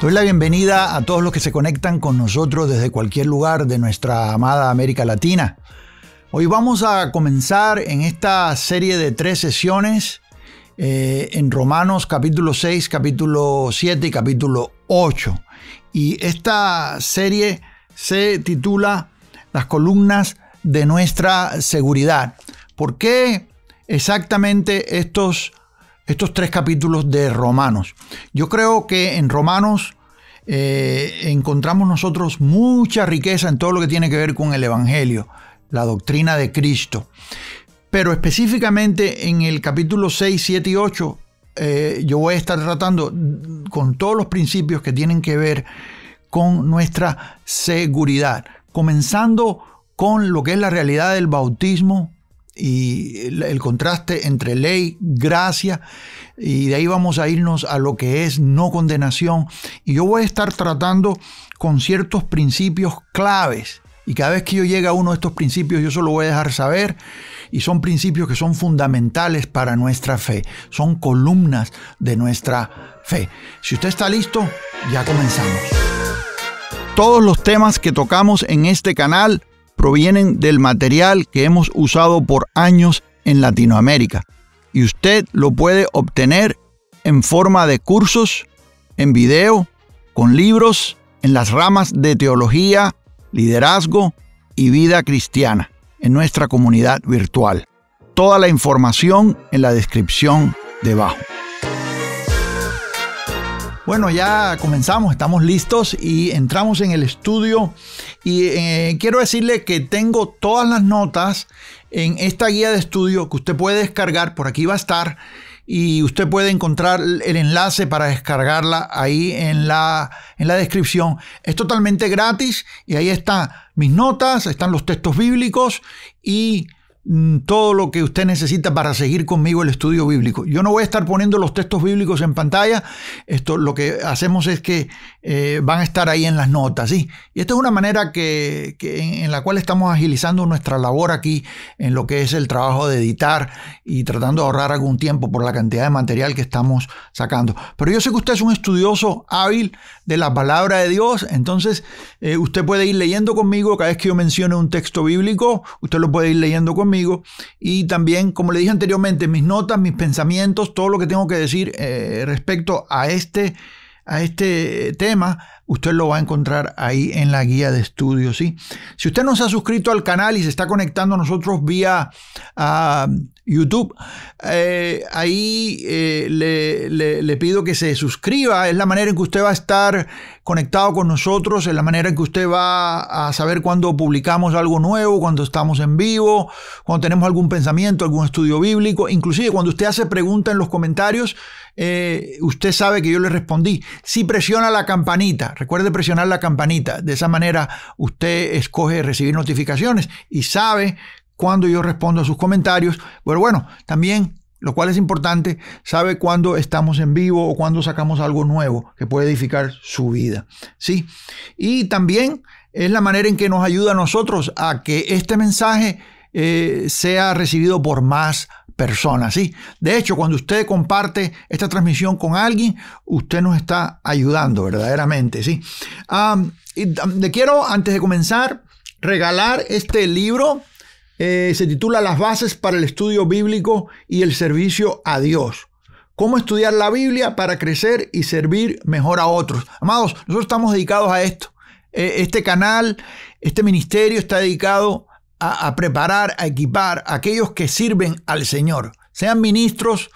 Doy la bienvenida a todos los que se conectan con nosotros desde cualquier lugar de nuestra amada América Latina. Hoy vamos a comenzar en esta serie de tres sesiones eh, en Romanos capítulo 6, capítulo 7 y capítulo 8. Y esta serie se titula Las columnas de nuestra seguridad. ¿Por qué exactamente estos estos tres capítulos de Romanos. Yo creo que en Romanos eh, encontramos nosotros mucha riqueza en todo lo que tiene que ver con el Evangelio, la doctrina de Cristo. Pero específicamente en el capítulo 6, 7 y 8, eh, yo voy a estar tratando con todos los principios que tienen que ver con nuestra seguridad, comenzando con lo que es la realidad del bautismo y el contraste entre ley, gracia, y de ahí vamos a irnos a lo que es no condenación. Y yo voy a estar tratando con ciertos principios claves. Y cada vez que yo llegue a uno de estos principios, yo solo lo voy a dejar saber. Y son principios que son fundamentales para nuestra fe. Son columnas de nuestra fe. Si usted está listo, ya comenzamos. Todos los temas que tocamos en este canal provienen del material que hemos usado por años en Latinoamérica y usted lo puede obtener en forma de cursos, en video, con libros, en las ramas de teología, liderazgo y vida cristiana en nuestra comunidad virtual. Toda la información en la descripción debajo. Bueno, ya comenzamos, estamos listos y entramos en el estudio y eh, quiero decirle que tengo todas las notas en esta guía de estudio que usted puede descargar, por aquí va a estar y usted puede encontrar el enlace para descargarla ahí en la, en la descripción. Es totalmente gratis y ahí están mis notas, están los textos bíblicos y Mm, todo lo que usted necesita para seguir conmigo el estudio bíblico. Yo no voy a estar poniendo los textos bíblicos en pantalla, esto lo que hacemos es que eh, van a estar ahí en las notas, Y esta es una manera que, en la cual estamos agilizando nuestra labor aquí en lo que es el trabajo de editar y tratando de ahorrar algún tiempo por la cantidad de material que estamos sacando. Pero yo sé que usted es un estudioso hábil de la palabra de Dios, entonces eh, usted puede ir leyendo conmigo cada vez que yo mencione un texto bíblico, usted lo puede ir leyendo conmigo y también, como le dije anteriormente, mis notas, mis pensamientos, todo lo que tengo que decir eh, respecto a este, a este tema, Usted lo va a encontrar ahí en la guía de estudio, Si usted no se ha suscrito al canal y se está conectando a nosotros vía ah, YouTube, eh, ahí eh, le, pido que se suscriba. Es la manera en que usted va a estar conectado con nosotros, es la manera en que usted va a saber cuando publicamos algo nuevo, cuando estamos en vivo, cuando tenemos algún pensamiento, algún estudio bíblico. Inclusive cuando usted hace preguntas en los comentarios, eh, usted sabe que yo le respondí. Si presiona la campanita, recuerde presionar la campanita. De esa manera usted escoge recibir notificaciones y sabe cuando yo respondo a sus comentarios. Pero bueno, también lo cual es importante, sabe cuándo estamos en vivo o cuándo sacamos algo nuevo que puede edificar su vida. ¿sí? Y también es la manera en que nos ayuda a nosotros a que este mensaje eh, sea recibido por más personas. ¿sí? De hecho, cuando usted comparte esta transmisión con alguien, usted nos está ayudando verdaderamente. ¿sí? y le quiero, antes de comenzar, regalar este libro. Eh, se titula Las bases para el estudio bíblico y el servicio a Dios. Cómo estudiar la Biblia para crecer y servir mejor a otros. Amados, nosotros estamos dedicados a esto. Eh, este canal, este ministerio está dedicado a, preparar, a equipar a aquellos que sirven al Señor, sean ministros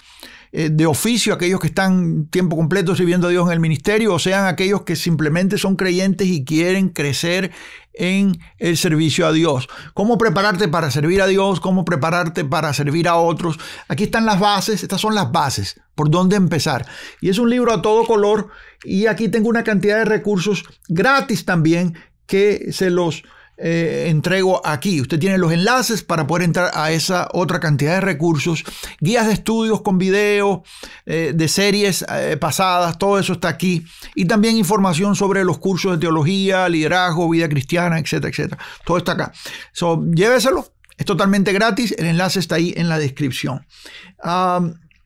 eh, de oficio, aquellos que están tiempo completo sirviendo a Dios en el ministerio, o sean aquellos que simplemente son creyentes y quieren crecer en el servicio a Dios. ¿Cómo prepararte para servir a Dios? ¿Cómo prepararte para servir a otros? Aquí están las bases, estas son las bases, por dónde empezar. Y es un libro a todo color y aquí tengo una cantidad de recursos gratis también que se los eh, entrego aquí. Usted tiene los enlaces para poder entrar a esa otra cantidad de recursos, guías de estudios con videos, eh, de series eh, pasadas, todo eso está aquí. Y también información sobre los cursos de teología, liderazgo, vida cristiana, etcétera, etcétera. Todo está acá. So, lléveselo, es totalmente gratis, el enlace está ahí en la descripción.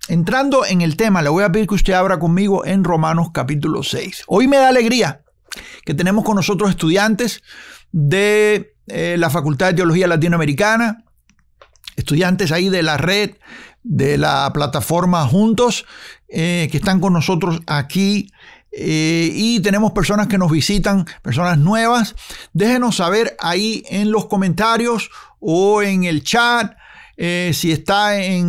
entrando en el tema, le voy a pedir que usted abra conmigo en Romanos capítulo 6. Hoy me da alegría que tenemos con nosotros estudiantes de eh, la Facultad de Teología Latinoamericana, estudiantes ahí de la red, de la plataforma Juntos, eh, que están con nosotros aquí. Eh, y tenemos personas que nos visitan, personas nuevas. Déjenos saber ahí en los comentarios o en el chat eh, si está en,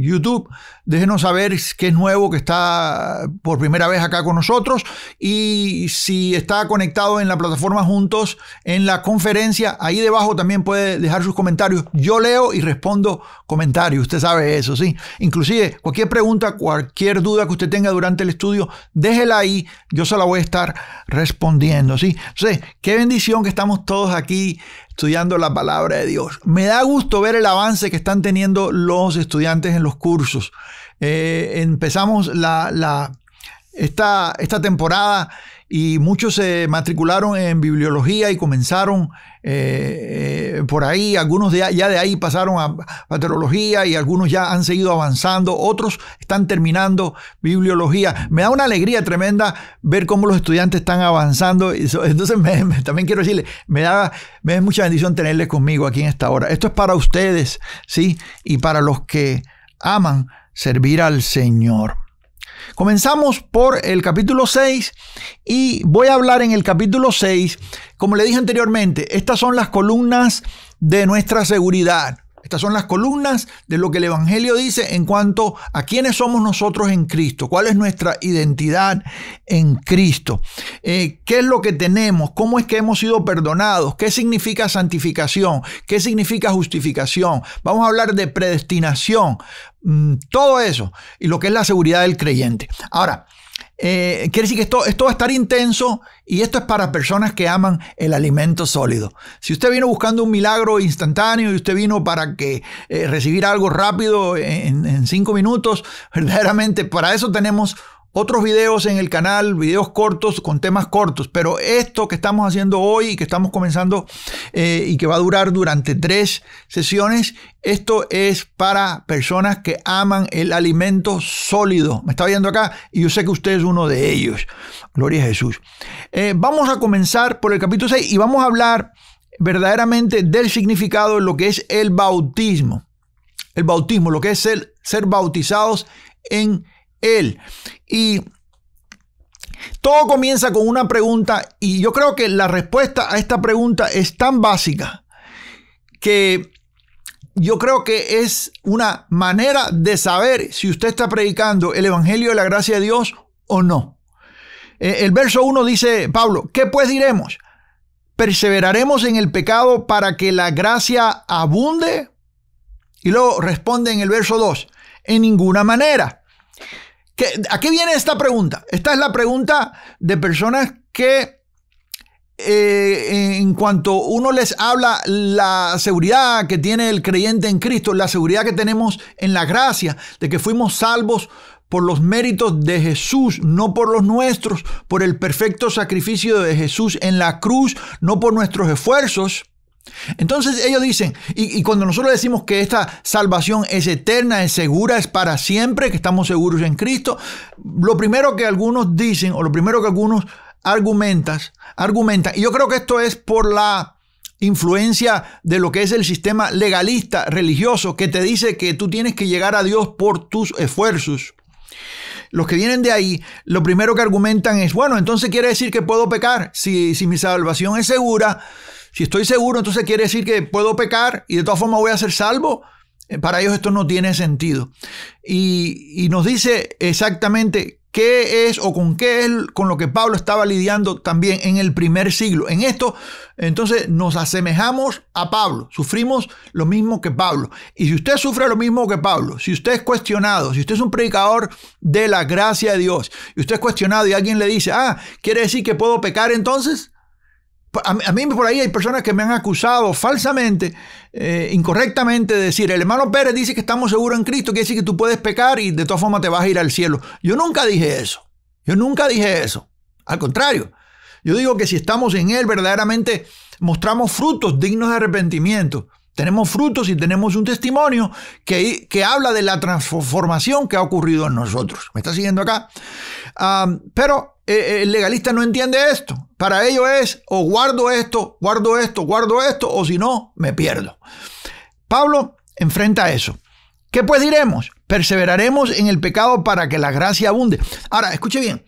YouTube, déjenos saber qué es nuevo que está por primera vez acá con nosotros. Y si está conectado en la plataforma Juntos, en la conferencia, ahí debajo también puede dejar sus comentarios. Yo leo y respondo comentarios. Usted sabe eso, ¿sí? Inclusive, cualquier pregunta, cualquier duda que usted tenga durante el estudio, déjela ahí. Yo se la voy a estar respondiendo, ¿sí? Entonces, qué bendición que estamos todos aquí estudiando la palabra de Dios. Me da gusto ver el avance que están teniendo los estudiantes en los cursos. Eh, empezamos la, esta, esta temporada y muchos se matricularon en bibliología y comenzaron eh, eh, por ahí, algunos ya de ahí pasaron a patrología y algunos ya han seguido avanzando, otros están terminando bibliología. Me da una alegría tremenda ver cómo los estudiantes están avanzando, entonces también quiero decirle, me da, me mucha bendición tenerles conmigo aquí en esta hora. Esto es para ustedes, ¿sí? Y para los que aman servir al Señor. Comenzamos por el capítulo 6 y voy a hablar en el capítulo 6, como le dije anteriormente, estas son las columnas de nuestra seguridad. Estas son las columnas de lo que el Evangelio dice en cuanto a quiénes somos nosotros en Cristo, cuál es nuestra identidad en Cristo, eh, qué es lo que tenemos, cómo es que hemos sido perdonados, qué significa santificación, qué significa justificación. Vamos a hablar de predestinación, mm, todo eso y lo que es la seguridad del creyente. Ahora, eh, quiere decir que esto, va a estar intenso y esto es para personas que aman el alimento sólido. Si usted vino buscando un milagro instantáneo y usted vino para que eh, recibir algo rápido en, en cinco minutos, verdaderamente para eso tenemos otros videos en el canal, videos cortos con temas cortos, pero esto que estamos haciendo hoy y que estamos comenzando eh, y que va a durar durante tres sesiones, esto es para personas que aman el alimento sólido. Me está viendo acá y yo sé que usted es uno de ellos. Gloria a Jesús. Eh, vamos a comenzar por el capítulo 6 y vamos a hablar verdaderamente del significado de lo que es el bautismo. El bautismo, lo que es el, ser bautizados en él. Y todo comienza con una pregunta y yo creo que la respuesta a esta pregunta es tan básica que yo creo que es una manera de saber si usted está predicando el Evangelio de la Gracia de Dios o no. Eh, el verso 1 dice, Pablo, ¿qué pues diremos? ¿Perseveraremos en el pecado para que la gracia abunde? Y luego responde en el verso 2, en ninguna manera. ¿Qué, ¿A qué viene esta pregunta? Esta es la pregunta de personas que eh, en cuanto uno les habla la seguridad que tiene el creyente en Cristo, la seguridad que tenemos en la gracia, de que fuimos salvos por los méritos de Jesús, no por los nuestros, por el perfecto sacrificio de Jesús en la cruz, no por nuestros esfuerzos, entonces ellos dicen, y, cuando nosotros decimos que esta salvación es eterna, es segura, es para siempre, que estamos seguros en Cristo, lo primero que algunos dicen, o lo primero que algunos argumentas, argumentan, y yo creo que esto es por la influencia de lo que es el sistema legalista religioso que te dice que tú tienes que llegar a Dios por tus esfuerzos. Los que vienen de ahí, lo primero que argumentan es, bueno, entonces quiere decir que puedo pecar si, si mi salvación es segura si estoy seguro, entonces quiere decir que puedo pecar y de todas formas voy a ser salvo. Eh, para ellos esto no tiene sentido. Y, nos dice exactamente qué es o con qué es con lo que Pablo estaba lidiando también en el primer siglo. En esto, entonces, nos asemejamos a Pablo, sufrimos lo mismo que Pablo. Y si usted sufre lo mismo que Pablo, si usted es cuestionado, si usted es un predicador de la gracia de Dios, y usted es cuestionado y alguien le dice, ah, ¿quiere decir que puedo pecar entonces? Pues, a, mí por ahí hay personas que me han acusado falsamente, eh, incorrectamente, de decir, el hermano Pérez dice que estamos seguros en Cristo, quiere decir que tú puedes pecar y de todas formas te vas a ir al cielo. Yo nunca dije eso. Yo nunca dije eso. Al contrario, yo digo que si estamos en Él, verdaderamente mostramos frutos dignos de arrepentimiento. Tenemos frutos y tenemos un testimonio que, que habla de la transformación que ha ocurrido en nosotros. ¿Me está siguiendo acá? Ah, pero eh, el legalista no entiende esto para ello es o guardo esto, guardo esto, guardo esto, o si no, me pierdo. Pablo enfrenta eso. ¿Qué pues diremos? Perseveraremos en el pecado para que la gracia abunde. Ahora, escuche bien.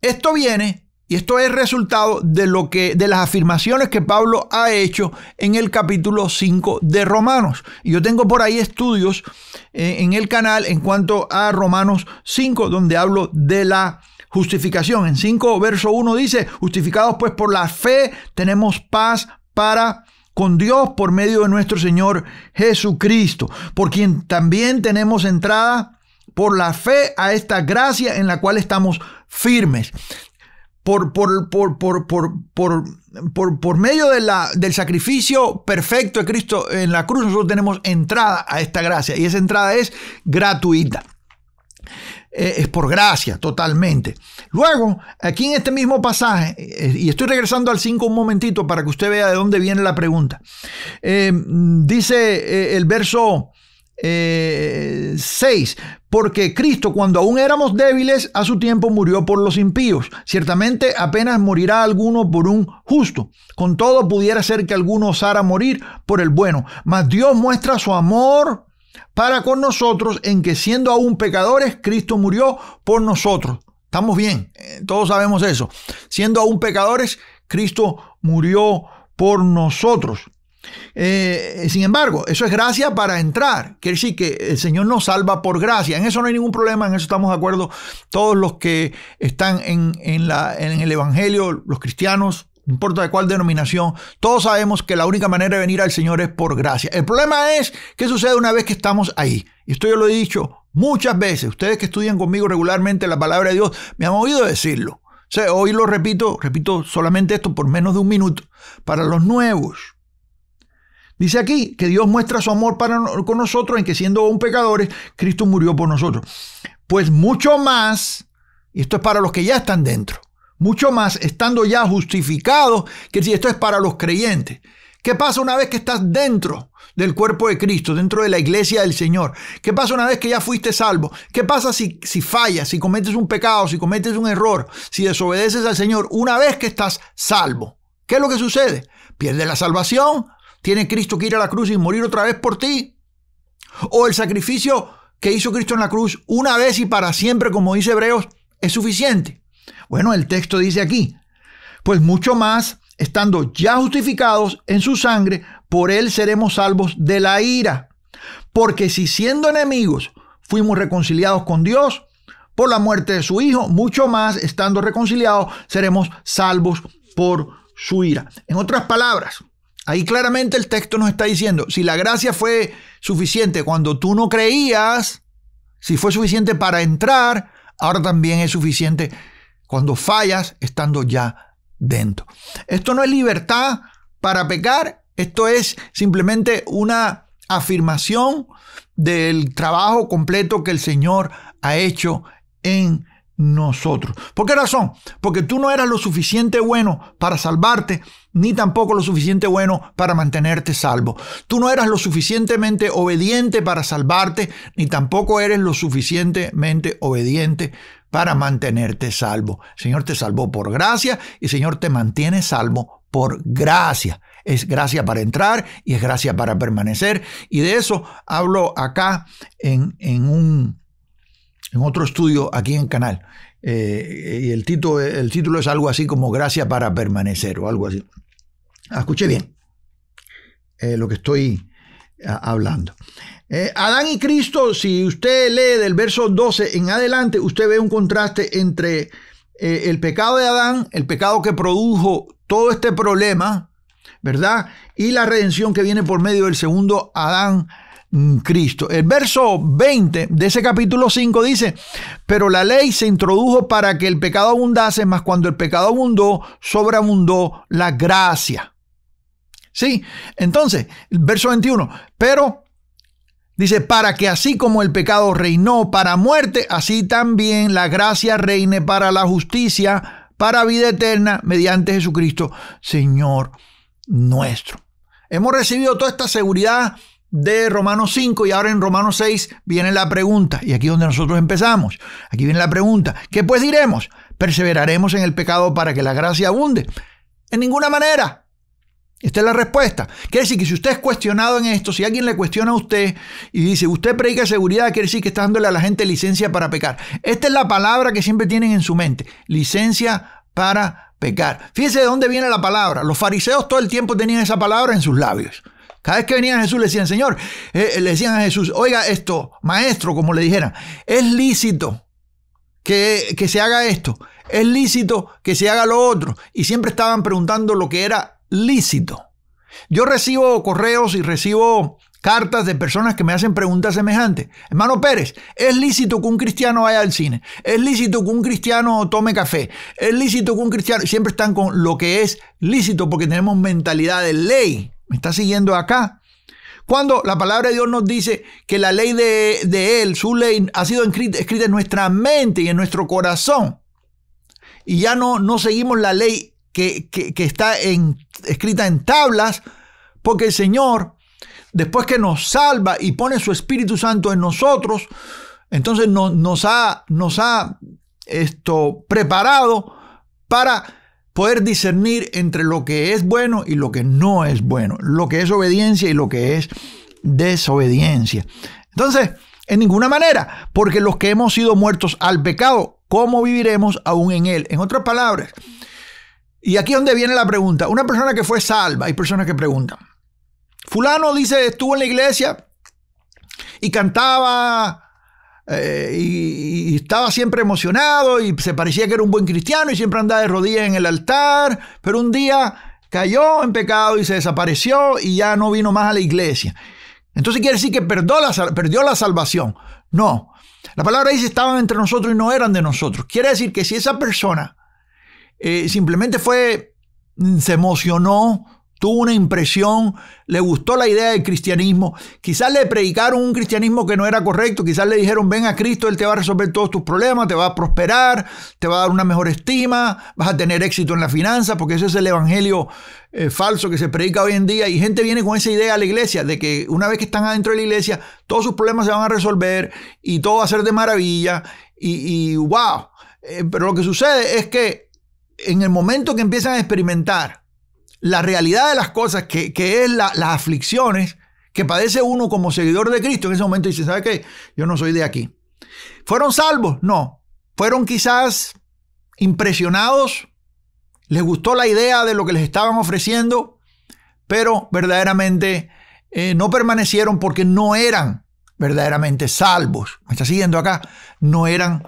Esto viene y esto es resultado de lo que de las afirmaciones que Pablo ha hecho en el capítulo 5 de Romanos. Y yo tengo por ahí estudios eh, en el canal en cuanto a Romanos 5 donde hablo de la justificación. En 5, verso 1 dice, justificados pues por la fe, tenemos paz para con Dios por medio de nuestro Señor Jesucristo, por quien también tenemos entrada por la fe a esta gracia en la cual estamos firmes. Por, por, por, por, medio del sacrificio perfecto de Cristo en la cruz, nosotros tenemos entrada a esta gracia y esa entrada es gratuita. Eh, es por gracia, totalmente. Luego, aquí en este mismo pasaje, eh, y estoy regresando al 5 un momentito para que usted vea de dónde viene la pregunta, eh, dice el verso 6, porque Cristo cuando aún éramos débiles, a su tiempo murió por los impíos. Ciertamente apenas morirá alguno por un justo. Con todo pudiera ser que alguno osara morir por el bueno, mas Dios muestra su amor para con nosotros en que siendo aún pecadores, Cristo murió por nosotros. Estamos bien, eh, todos sabemos eso. Siendo aún pecadores, Cristo murió por nosotros. Eh, eh, sin embargo, eso es gracia para entrar. Quiere decir que el Señor nos salva por gracia. En eso no hay ningún problema, en eso estamos de acuerdo todos los que están en el Evangelio, los cristianos, importa de cuál denominación, todos sabemos que la única manera de venir al Señor es por gracia. El problema es qué sucede una vez que estamos ahí. Y esto yo lo he dicho muchas veces. Ustedes que estudian conmigo regularmente la palabra de Dios me han oído decirlo. hoy lo repito, repito solamente esto por menos de un minuto, para los nuevos. Dice aquí que Dios muestra su amor con nosotros en que siendo aún pecadores, Cristo murió por nosotros. Pues mucho más, y esto es para los que ya están dentro, mucho más estando ya justificado que si esto es para los creyentes. ¿Qué pasa una vez que estás dentro del cuerpo de Cristo, dentro de la iglesia del Señor? ¿Qué pasa una vez que ya fuiste salvo? ¿Qué pasa si, si fallas, si cometes un pecado, si cometes un error, si desobedeces al Señor una vez que estás salvo? ¿Qué es lo que sucede? ¿Pierdes la salvación? ¿Tiene Cristo que ir a la cruz y morir otra vez por ti? ¿O el sacrificio que hizo Cristo en la cruz una vez y para siempre, como dice Hebreos, es suficiente? Bueno, el texto dice aquí, pues mucho más, estando ya justificados en su sangre, por él seremos salvos de la ira. Porque si siendo enemigos fuimos reconciliados con Dios por la muerte de su Hijo, mucho más, estando reconciliados, seremos salvos por su ira. En otras palabras, ahí claramente el texto nos está diciendo, si la gracia fue suficiente cuando tú no creías, si fue suficiente para entrar, ahora también es suficiente cuando fallas estando ya dentro. Esto no es libertad para pecar, esto es simplemente una afirmación del trabajo completo que el Señor ha hecho en nosotros. ¿Por qué razón? Porque tú no eras lo suficiente bueno para salvarte, ni tampoco lo suficiente bueno para mantenerte salvo. Tú no eras lo suficientemente obediente para salvarte, ni tampoco eres lo suficientemente obediente para mantenerte salvo. Señor te salvó por gracia y Señor te mantiene salvo por gracia. Es gracia para entrar y es gracia para permanecer. Y de eso hablo acá en, un, en otro estudio aquí en el canal. Eh, y el título, el título es algo así como Gracia para permanecer o algo así. Ah, escuche bien eh, lo que estoy hablando. Eh, Adán y Cristo, si usted lee del verso 12 en adelante, usted ve un contraste entre eh, el pecado de Adán, el pecado que produjo todo este problema, ¿verdad? Y la redención que viene por medio del segundo Adán. Mm, Cristo. El verso 20 de ese capítulo 5 dice, pero la ley se introdujo para que el pecado abundase, mas cuando el pecado abundó, sobreabundó la gracia. Sí, entonces, verso 21, pero dice, para que así como el pecado reinó para muerte, así también la gracia reine para la justicia, para vida eterna, mediante Jesucristo, Señor nuestro. Hemos recibido toda esta seguridad de Romanos 5 y ahora en Romanos 6 viene la pregunta, y aquí es donde nosotros empezamos, aquí viene la pregunta, ¿qué pues diremos? ¿Perseveraremos en el pecado para que la gracia abunde? En ninguna manera, esta es la respuesta. Quiere decir que si usted es cuestionado en esto, si alguien le cuestiona a usted y dice, usted predica seguridad, quiere decir que está dándole a la gente licencia para pecar. Esta es la palabra que siempre tienen en su mente, licencia para pecar. Fíjense de dónde viene la palabra. Los fariseos todo el tiempo tenían esa palabra en sus labios. Cada vez que venían Jesús le decían, Señor, eh, eh, le decían a Jesús, oiga esto, maestro, como le dijeran, es lícito que, que se haga esto, es lícito que se haga lo otro. Y siempre estaban preguntando lo que era lícito. Yo recibo correos y recibo cartas de personas que me hacen preguntas semejantes. Hermano Pérez, ¿es lícito que un cristiano vaya al cine? ¿Es lícito que un cristiano tome café? ¿Es lícito que un cristiano... Siempre están con lo que es lícito porque tenemos mentalidad de ley. ¿Me está siguiendo acá? Cuando la palabra de Dios nos dice que la ley de, Él, su ley, ha sido escrita en nuestra mente y en nuestro corazón. Y ya no, no seguimos la ley que está en escrita en tablas, porque el Señor, después que nos salva y pone su Espíritu Santo en nosotros, entonces no, nos ha, nos ha esto, preparado para poder discernir entre lo que es bueno y lo que no es bueno, lo que es obediencia y lo que es desobediencia. Entonces, en ninguna manera, porque los que hemos sido muertos al pecado, ¿cómo viviremos aún en él? En otras palabras, y aquí es donde viene la pregunta. Una persona que fue salva, hay personas que preguntan. Fulano dice, estuvo en la iglesia y cantaba eh, y, estaba siempre emocionado y se parecía que era un buen cristiano y siempre andaba de rodillas en el altar, pero un día cayó en pecado y se desapareció y ya no vino más a la iglesia. Entonces quiere decir que perdió la, perdió la salvación. No. La palabra dice estaban entre nosotros y no eran de nosotros. Quiere decir que si esa persona eh, simplemente fue, mm, se emocionó, tuvo una impresión, le gustó la idea del cristianismo, quizás le predicaron un cristianismo que no era correcto, quizás le dijeron, ven a Cristo, Él te va a resolver todos tus problemas, te va a prosperar, te va a dar una mejor estima, vas a tener éxito en la finanza, porque ese es el evangelio eh, falso que se predica hoy en día, y gente viene con esa idea a la iglesia, de que una vez que están adentro de la iglesia, todos sus problemas se van a resolver y todo va a ser de maravilla, y, wow, eh, pero lo que sucede es que en el momento que empiezan a experimentar la realidad de las cosas, que, es las aflicciones que padece uno como seguidor de Cristo, en ese momento dice, ¿sabe qué? Yo no soy de aquí. ¿Fueron salvos? No. ¿Fueron quizás impresionados? ¿Les gustó la idea de lo que les estaban ofreciendo? Pero verdaderamente eh, no permanecieron porque no eran verdaderamente salvos. ¿Me está siguiendo acá? No eran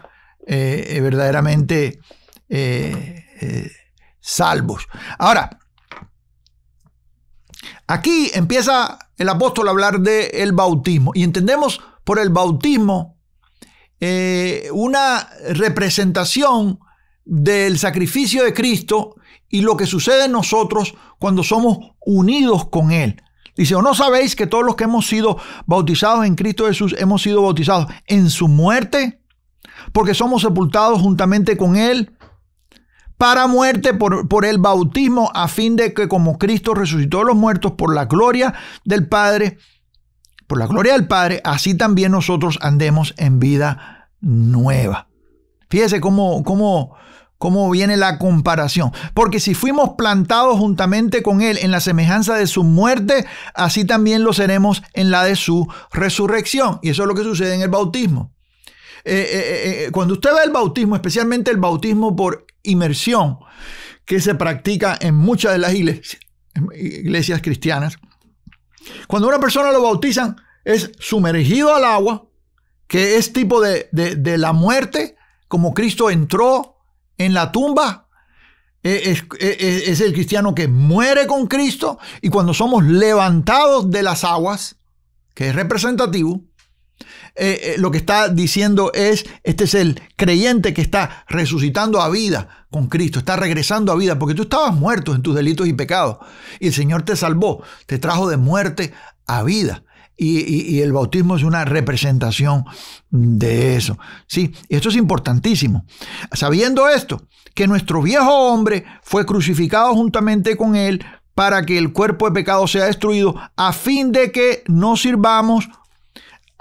eh, eh, verdaderamente... Eh, salvos. Ahora, aquí empieza el apóstol a hablar del el bautismo y entendemos por el bautismo eh, una representación del sacrificio de Cristo y lo que sucede en nosotros cuando somos unidos con Él. Dice, ¿o no sabéis que todos los que hemos sido bautizados en Cristo Jesús hemos sido bautizados en su muerte? Porque somos sepultados juntamente con Él para muerte por, el bautismo, a fin de que como Cristo resucitó a los muertos por la gloria del Padre, por la gloria del Padre, así también nosotros andemos en vida nueva. Fíjese cómo, cómo, cómo viene la comparación. Porque si fuimos plantados juntamente con Él en la semejanza de su muerte, así también lo seremos en la de su resurrección. Y eso es lo que sucede en el bautismo. Eh, eh, eh, cuando usted ve el bautismo, especialmente el bautismo por inmersión que se practica en muchas de las iglesias, cristianas. Cuando una persona lo bautizan, es sumergido al agua, que es tipo de, la muerte, como Cristo entró en la tumba. E, es, e, e, es el cristiano que muere con Cristo y cuando somos levantados de las aguas, que es representativo, eh, eh, lo que está diciendo es, este es el creyente que está resucitando a vida con Cristo, está regresando a vida, porque tú estabas muerto en tus delitos y pecados, y el Señor te salvó, te trajo de muerte a vida. Y, el bautismo es una representación de eso. Sí, esto es importantísimo. Sabiendo esto, que nuestro viejo hombre fue crucificado juntamente con él para que el cuerpo de pecado sea destruido, a fin de que no sirvamos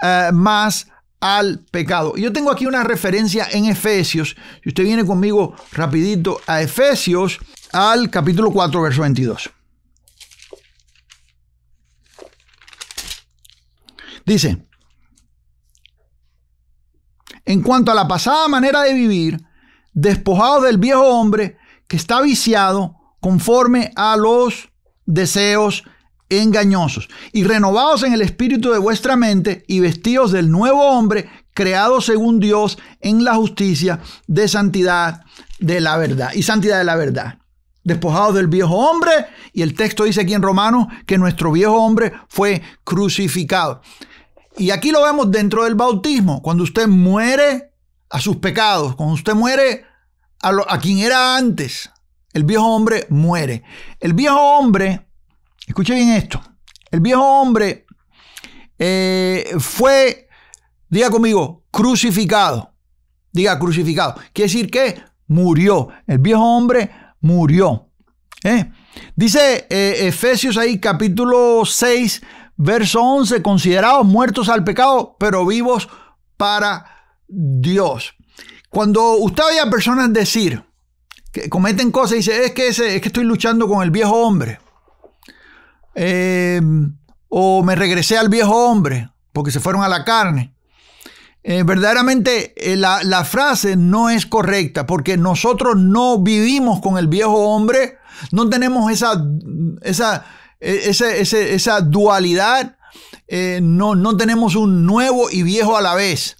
eh, más al pecado. Yo tengo aquí una referencia en Efesios. Si usted viene conmigo rapidito a Efesios, al capítulo 4, verso 22. Dice, en cuanto a la pasada manera de vivir, despojado del viejo hombre que está viciado conforme a los deseos engañosos, y renovados en el espíritu de vuestra mente y vestidos del nuevo hombre, creado según Dios en la justicia de santidad de la verdad y santidad de la verdad. Despojados del viejo hombre, y el texto dice aquí en Romanos que nuestro viejo hombre fue crucificado. Y aquí lo vemos dentro del bautismo, cuando usted muere a sus pecados, cuando usted muere a, a quien era antes, el viejo hombre muere. El viejo hombre Escuche bien esto. El viejo hombre eh, fue, diga conmigo, crucificado. Diga crucificado. Quiere decir que murió. El viejo hombre murió. ¿Eh? Dice eh, Efesios ahí capítulo 6, verso 11, considerados muertos al pecado, pero vivos para Dios. Cuando usted oye a personas decir que cometen cosas y dice, es que, es que estoy luchando con el viejo hombre. Em, o me regresé al viejo hombre porque se fueron a la carne. Eh, verdaderamente eh, la, frase no es correcta porque nosotros no vivimos con el viejo hombre, no tenemos esa, esa, e, esa, esa dualidad, eh, no, no tenemos un nuevo y viejo a la vez.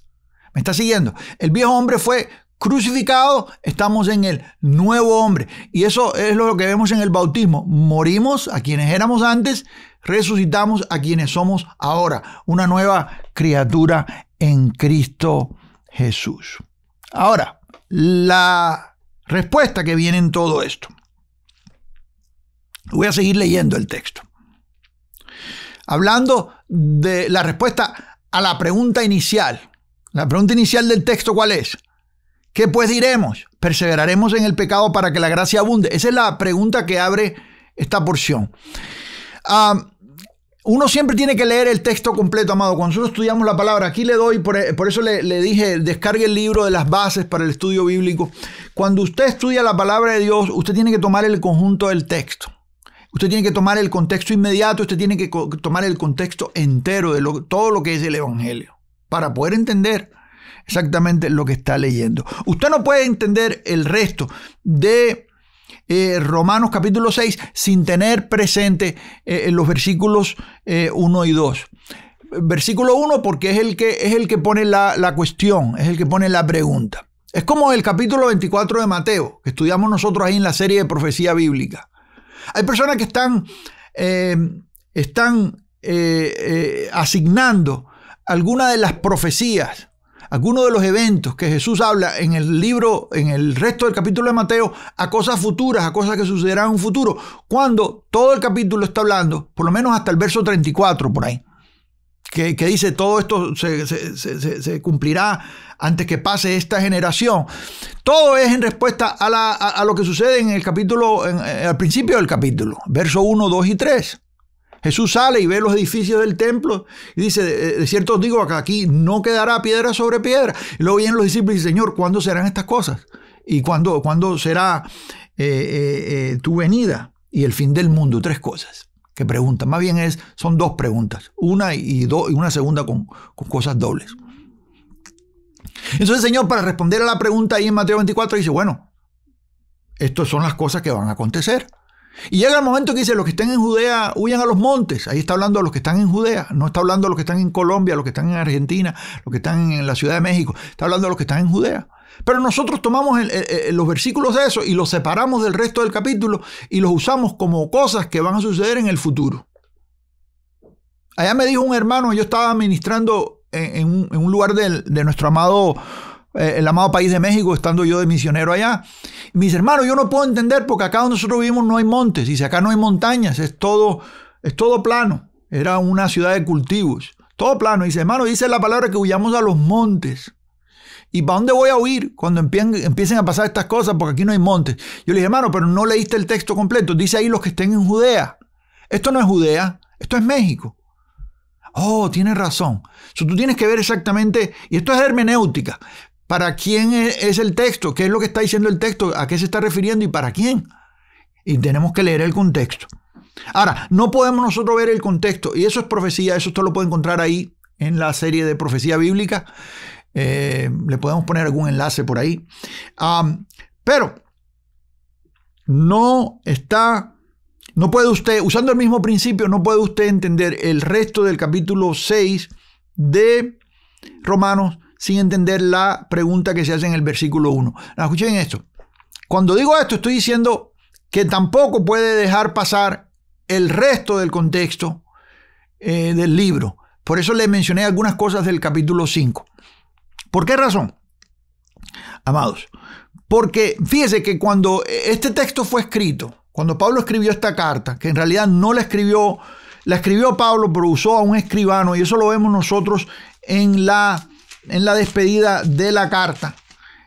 ¿Me está siguiendo? El viejo hombre fue crucificado estamos en el nuevo hombre. Y eso es lo que vemos en el bautismo. Morimos a quienes éramos antes, resucitamos a quienes somos ahora. Una nueva criatura en Cristo Jesús. Ahora, la respuesta que viene en todo esto. Voy a seguir leyendo el texto. Hablando de la respuesta a la pregunta inicial. La pregunta inicial del texto, ¿cuál es? ¿Qué pues diremos? ¿Perseveraremos en el pecado para que la gracia abunde? Esa es la pregunta que abre esta porción. Ah, uno siempre tiene que leer el texto completo, amado. Cuando nosotros estudiamos la palabra, aquí le doy, por, eso le, dije, descargue el libro de las bases para el estudio bíblico. Cuando usted estudia la palabra de Dios, usted tiene que tomar el conjunto del texto. Usted tiene que tomar el contexto inmediato, usted tiene que tomar el contexto entero de todo lo que es el Evangelio para poder entender exactamente lo que está leyendo. Usted no puede entender el resto de eh, Romanos capítulo 6 sin tener presente eh, los versículos 1 eh, y 2. Versículo 1 porque es el que, es el que pone la, cuestión, es el que pone la pregunta. Es como el capítulo 24 de Mateo, que estudiamos nosotros ahí en la serie de profecía bíblica. Hay personas que están, están asignando alguna de las profecías algunos de los eventos que Jesús habla en el libro, en el resto del capítulo de Mateo, a cosas futuras, a cosas que sucederán en un futuro, cuando todo el capítulo está hablando, por lo menos hasta el verso 34 por ahí, que, dice todo esto se, cumplirá antes que pase esta generación. Todo es en respuesta a, lo que sucede en el capítulo, eh, al principio del capítulo, verso 1, 2 y 3. Jesús sale y ve los edificios del templo y dice, de cierto os digo acá aquí no quedará piedra sobre piedra. Y luego vienen los discípulos y dicen, Señor, ¿cuándo serán estas cosas? ¿Y cuándo, cuándo será eh, eh, eh, tu venida y el fin del mundo? Tres cosas que preguntan. Más bien es, son dos preguntas, una y, dos y una segunda con, con cosas dobles. Entonces, Señor, para responder a la pregunta ahí en Mateo 24, dice, bueno, estas son las cosas que van a acontecer. Y llega el momento que dice, los que estén en Judea, huyan a los montes. Ahí está hablando a los que están en Judea, no está hablando a los que están en Colombia, los que están en Argentina, los que están en la Ciudad de México, está hablando a los que están en Judea. Pero nosotros tomamos los versículos de eso y los separamos del resto del capítulo y los usamos como cosas que van a suceder en el futuro. Allá me dijo un hermano, yo estaba ministrando en, un, lugar de nuestro amado eh, el amado país de México, estando yo de misionero allá. Y me dice, hermano, yo no puedo entender porque acá donde nosotros vivimos no hay montes. Dice, acá no hay montañas, es todo, es todo plano. Era una ciudad de cultivos, todo plano. Dice, hermano, dice la palabra que huyamos a los montes. ¿Y para dónde voy a huir cuando empiecen a pasar estas cosas? Porque aquí no hay montes. Yo le dije, hermano, pero no leíste el texto completo. Dice ahí los que estén en Judea. Esto no es Judea, esto es México. Oh, tienes razón. tú tienes que ver exactamente, y esto es hermenéutica, ¿Para quién e-, es el texto? ¿Qué es lo que está diciendo el texto? ¿A qué se está refiriendo y para quién? Y tenemos que leer el contexto. Ahora, no podemos nosotros ver el contexto, y eso es profecía, eso usted lo puede encontrar ahí en la serie de profecía bíblica. Eh, le podemos poner algún enlace por ahí. pero no está, no puede usted, usando el mismo principio, no puede usted entender el resto del capítulo 6 de Romanos sin entender la pregunta que se hace en el versículo 1. escuchen esto. Cuando digo esto, estoy diciendo que tampoco puede dejar pasar el resto del contexto eh, del libro. Por eso le mencioné algunas cosas del capítulo 5. ¿Por qué razón? Amados, porque fíjese que cuando este texto fue escrito, cuando Pablo escribió esta carta, que en realidad no la escribió, la escribió Pablo, pero usó a un escribano, y eso lo vemos nosotros en la en la despedida de la carta.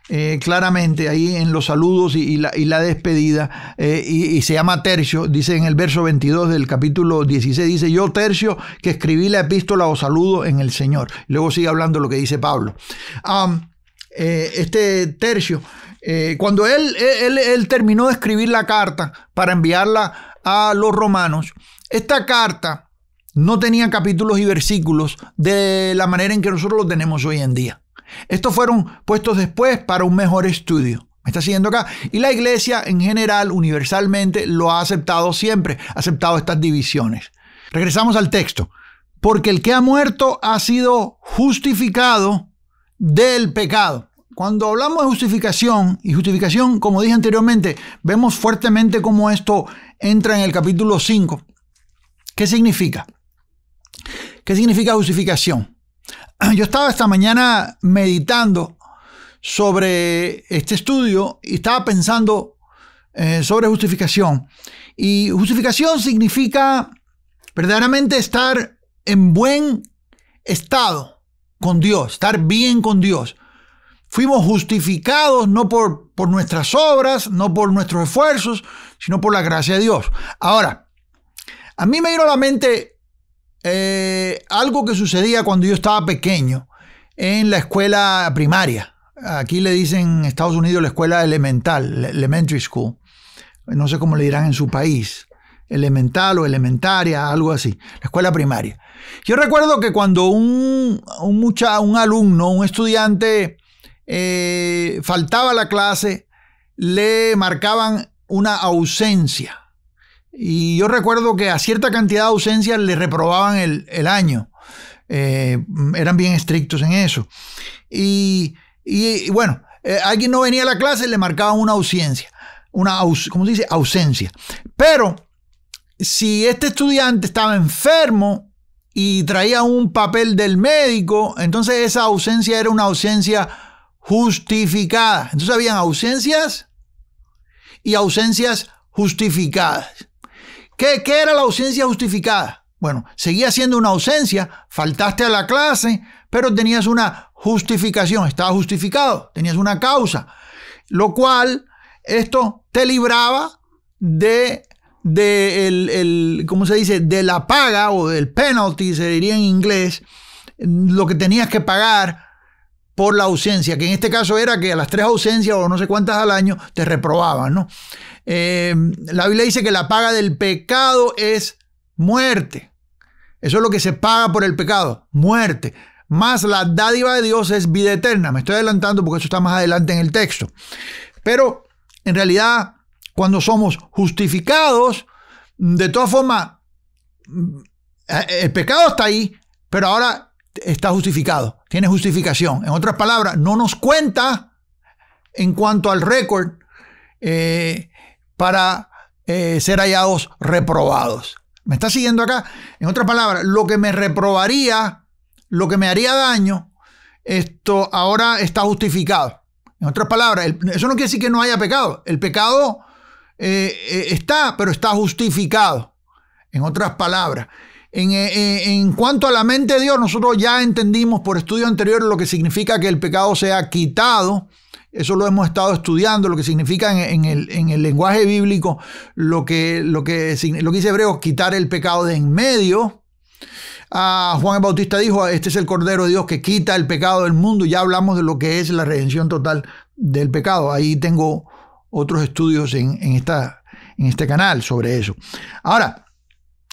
Eh, claramente ahí en los saludos y, la, despedida, eh, y, se llama tercio, dice en el verso 22 del capítulo 16, dice, yo tercio que escribí la epístola o saludo en el Señor. Luego sigue hablando lo que dice Pablo. Eh, este tercio, cuando él, él terminó de escribir la carta para enviarla a los romanos, esta carta no tenía capítulos y versículos de la manera en que nosotros lo tenemos hoy en día. Estos fueron puestos después para un mejor estudio. ¿Me está siguiendo acá? Y la iglesia en general, universalmente, lo ha aceptado siempre, ha aceptado estas divisiones. Regresamos al texto. Porque el que ha muerto ha sido justificado del pecado. Cuando hablamos de justificación, y justificación, como dije anteriormente, vemos fuertemente cómo esto entra en el capítulo 5. ¿Qué significa? ¿Qué significa justificación? Ah, yo estaba esta mañana meditando sobre este estudio y estaba pensando eh, sobre justificación. Y justificación significa verdaderamente estar en buen estado con Dios, estar bien con Dios. Fuimos justificados no por, por nuestras obras, no por nuestros esfuerzos, sino por la gracia de Dios. Ahora, a mí me vino a la mente eh, algo que sucedía cuando yo estaba pequeño en la escuela primaria. Aquí le dicen en Estados Unidos la escuela elemental, elementary school. No sé cómo le dirán en su país. Elemental o elementaria, algo así. La escuela primaria. Yo recuerdo que cuando un, mucha, un alumno, un estudiante eh, faltaba a la clase, le marcaban una ausencia y yo recuerdo que a cierta cantidad de ausencias le reprobaban el, año. Eh, eran bien estrictos en eso. Y, bueno, eh, alguien no venía a la clase, le marcaban una ausencia. Una, aus, ¿cómo se dice? Ausencia. Pero si este estudiante estaba enfermo y traía un papel del médico, entonces esa ausencia era una ausencia justificada. Entonces habían ausencias y ausencias justificadas. ¿Qué, era la ausencia justificada? Bueno, seguía siendo una ausencia, faltaste a la clase, pero tenías una justificación, estaba justificado, tenías una causa, lo cual esto te libraba de, de el, ¿cómo se dice? De la paga o del penalty, se diría en inglés, lo que tenías que pagar por la ausencia, que en este caso era que a las tres ausencias o no sé cuántas al año te reprobaban, ¿no? Eh, la Biblia dice que la paga del pecado es muerte. Eso es lo que se paga por el pecado, muerte. Más la dádiva de Dios es vida eterna. Me estoy adelantando porque eso está más adelante en el texto. Pero en realidad, cuando somos justificados, de todas formas, el pecado está ahí, pero ahora está justificado, tiene justificación. En otras palabras, no nos cuenta en cuanto al récord eh, para eh, ser hallados reprobados. ¿Me está siguiendo acá? En otras palabras, lo que me reprobaría, lo que me haría daño, esto ahora está justificado. En otras palabras, eso no quiere decir que no haya pecado. El pecado eh, eh, está, pero está justificado. En otras palabras, en, cuanto a la mente de Dios, nosotros ya entendimos por estudio anterior lo que significa que el pecado sea quitado eso lo hemos estado estudiando, lo que significa en, el, lenguaje bíblico, lo que, lo, que, lo que dice Hebreos, quitar el pecado de en medio. Ah, Juan el Bautista dijo, este es el Cordero de Dios que quita el pecado del mundo. Ya hablamos de lo que es la redención total del pecado. Ahí tengo otros estudios en, esta, en este canal sobre eso. Ahora,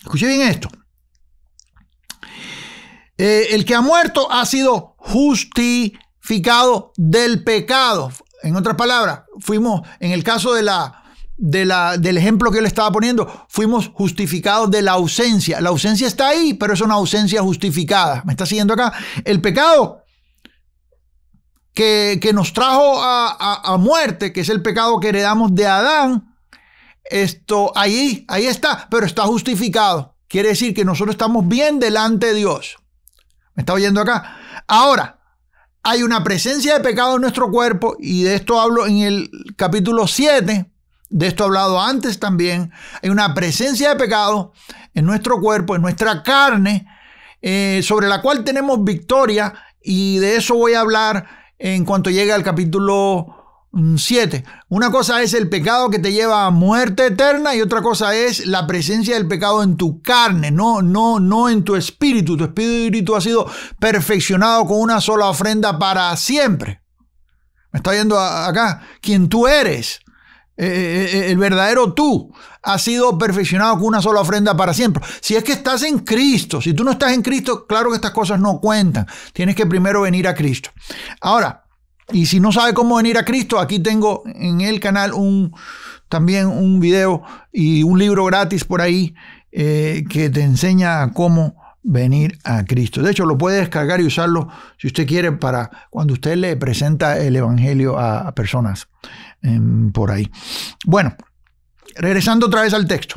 escuché bien esto. Eh, el que ha muerto ha sido justificado justificado del pecado. En otras palabras, fuimos, en el caso de la, de la, del ejemplo que él estaba poniendo, fuimos justificados de la ausencia. La ausencia está ahí, pero es una ausencia justificada. ¿Me está siguiendo acá? El pecado que, nos trajo a, a, a, muerte, que es el pecado que heredamos de Adán, esto ahí, ahí está, pero está justificado. Quiere decir que nosotros estamos bien delante de Dios. ¿Me está oyendo acá? Ahora, hay una presencia de pecado en nuestro cuerpo y de esto hablo en el capítulo 7, de esto he hablado antes también, hay una presencia de pecado en nuestro cuerpo, en nuestra carne, eh, sobre la cual tenemos victoria y de eso voy a hablar en cuanto llegue al capítulo 7. Una cosa es el pecado que te lleva a muerte eterna y otra cosa es la presencia del pecado en tu carne, no, no, no en tu espíritu. Tu espíritu ha sido perfeccionado con una sola ofrenda para siempre. Me está yendo acá. Quien tú eres, eh, eh, eh, el verdadero tú, ha sido perfeccionado con una sola ofrenda para siempre. Si es que estás en Cristo, si tú no estás en Cristo, claro que estas cosas no cuentan. Tienes que primero venir a Cristo. Ahora, y si no sabe cómo venir a Cristo, aquí tengo en el canal un, también un video y un libro gratis por ahí eh, que te enseña cómo venir a Cristo. De hecho, lo puede descargar y usarlo si usted quiere para cuando usted le presenta el Evangelio a, personas em, por ahí. Bueno, regresando otra vez al texto.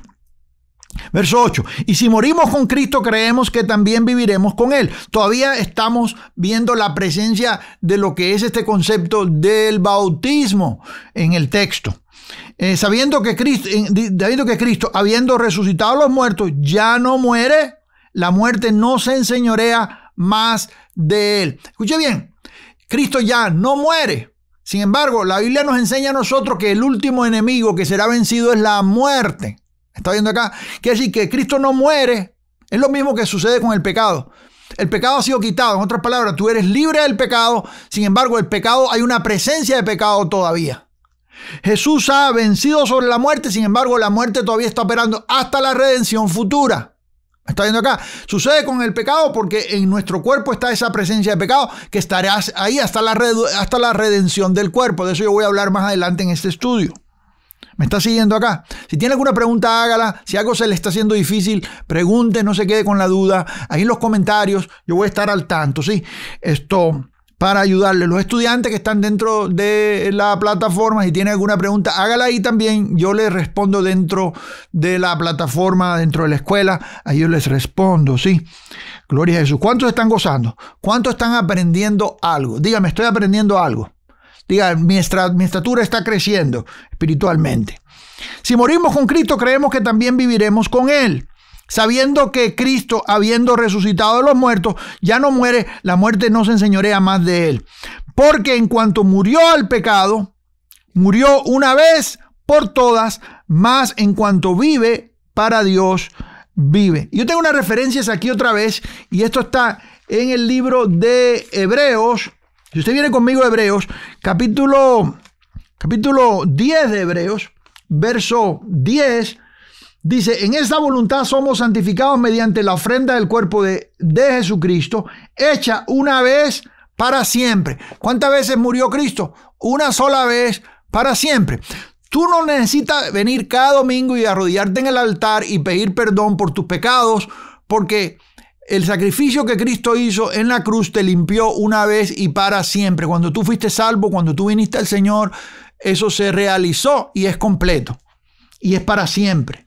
Verso 8. Y si morimos con Cristo, creemos que también viviremos con Él. Todavía estamos viendo la presencia de lo que es este concepto del bautismo en el texto. Eh, sabiendo, que Cristo, sabiendo que Cristo, habiendo resucitado a los muertos, ya no muere, la muerte no se enseñorea más de Él. Escuche bien, Cristo ya no muere. Sin embargo, la Biblia nos enseña a nosotros que el último enemigo que será vencido es la muerte. Está viendo acá. que decir que Cristo no muere. Es lo mismo que sucede con el pecado. El pecado ha sido quitado. En otras palabras, tú eres libre del pecado. Sin embargo, el pecado, hay una presencia de pecado todavía. Jesús ha vencido sobre la muerte. Sin embargo, la muerte todavía está operando hasta la redención futura. Está viendo acá. Sucede con el pecado porque en nuestro cuerpo está esa presencia de pecado que estará ahí hasta la, hasta la redención del cuerpo. De eso yo voy a hablar más adelante en este estudio. ¿Me está siguiendo acá? Si tiene alguna pregunta, hágala. Si algo se le está haciendo difícil, pregunte, no se quede con la duda. Ahí en los comentarios yo voy a estar al tanto, ¿sí? Esto para ayudarle. Los estudiantes que están dentro de la plataforma, si tiene alguna pregunta, hágala ahí también. Yo les respondo dentro de la plataforma, dentro de la escuela. Ahí yo les respondo, sí. Gloria a Jesús. ¿Cuántos están gozando? ¿Cuántos están aprendiendo algo? Dígame, estoy aprendiendo algo. Diga, mi, estatura está creciendo espiritualmente. Si morimos con Cristo, creemos que también viviremos con Él sabiendo que Cristo, habiendo resucitado de los muertos, ya no muere, la muerte no se enseñorea más de él. Porque en cuanto murió al pecado, murió una vez por todas, más en cuanto vive para Dios, vive. Yo tengo unas referencias aquí otra vez, y esto está en el libro de Hebreos, si usted viene conmigo a Hebreos, capítulo, capítulo 10 de Hebreos, verso 10, dice, en esta voluntad somos santificados mediante la ofrenda del cuerpo de, de Jesucristo, hecha una vez para siempre. ¿Cuántas veces murió Cristo? Una sola vez para siempre. Tú no necesitas venir cada domingo y arrodillarte en el altar y pedir perdón por tus pecados, porque el sacrificio que Cristo hizo en la cruz te limpió una vez y para siempre. Cuando tú fuiste salvo, cuando tú viniste al Señor, eso se realizó y es completo. Y es para siempre.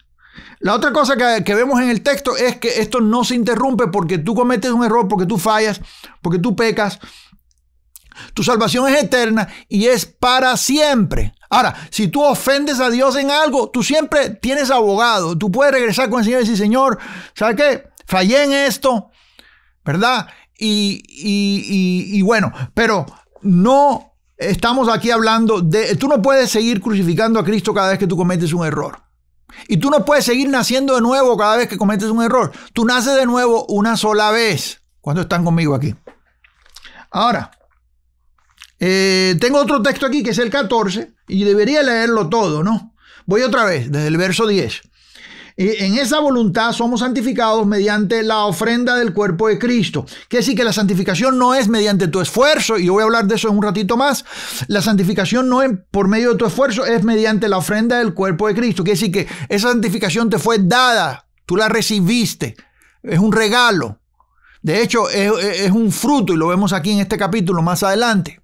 La otra cosa que, vemos en el texto es que esto no se interrumpe porque tú cometes un error, porque tú fallas, porque tú pecas. Tu salvación es eterna y es para siempre. Ahora, si tú ofendes a Dios en algo, tú siempre tienes abogado. Tú puedes regresar con el Señor y decir, Señor, ¿sabes qué? fallé en esto, ¿verdad? Y, bueno, pero no estamos aquí hablando de, tú no puedes seguir crucificando a Cristo cada vez que tú cometes un error. Y tú no puedes seguir naciendo de nuevo cada vez que cometes un error. Tú naces de nuevo una sola vez. cuando están conmigo aquí? Ahora, eh, tengo otro texto aquí que es el 14 y debería leerlo todo, ¿no? Voy otra vez, desde el verso 10 en esa voluntad somos santificados mediante la ofrenda del cuerpo de Cristo. Quiere decir que la santificación no es mediante tu esfuerzo, y voy a hablar de eso en un ratito más. La santificación no es por medio de tu esfuerzo, es mediante la ofrenda del cuerpo de Cristo. Quiere decir que esa santificación te fue dada, tú la recibiste, es un regalo. De hecho, es, es un fruto, y lo vemos aquí en este capítulo más adelante